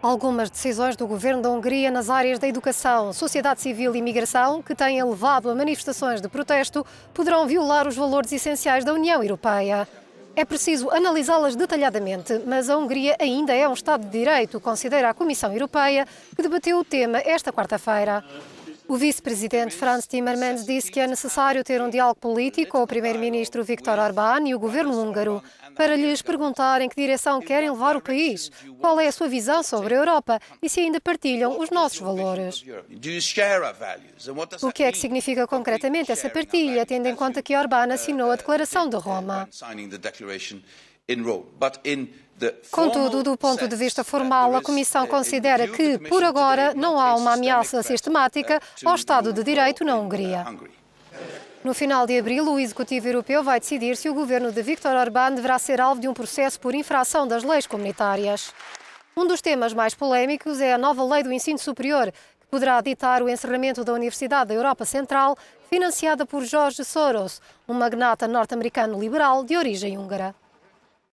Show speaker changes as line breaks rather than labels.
Algumas decisões do governo da Hungria nas áreas da educação, sociedade civil e migração, que têm levado a manifestações de protesto, poderão violar os valores essenciais da União Europeia. É preciso analisá-las detalhadamente, mas a Hungria ainda é um Estado de Direito, considera a Comissão Europeia, que debateu o tema esta quarta-feira. O vice-presidente Franz Timmermans disse que é necessário ter um diálogo político com o primeiro-ministro Viktor Orbán e o governo húngaro para lhes perguntar em que direção querem levar o país, qual é a sua visão sobre a Europa e se ainda partilham os nossos valores. O que é que significa concretamente essa partilha, tendo em conta que Orbán assinou a uh, uh, Declaração de
Roma? Contudo, do ponto de vista
formal, a Comissão é considera que, por agora, não há uma ameaça sistemática ao Estado de Direito na Hungria. No final de abril, o Executivo Europeu vai decidir se o governo de Viktor Orbán deverá ser alvo de um processo por infração das leis comunitárias. Um dos temas mais polémicos é a nova lei do ensino superior, que poderá ditar o encerramento da Universidade da Europa Central, financiada por Jorge Soros, um magnata norte-americano liberal de origem húngara.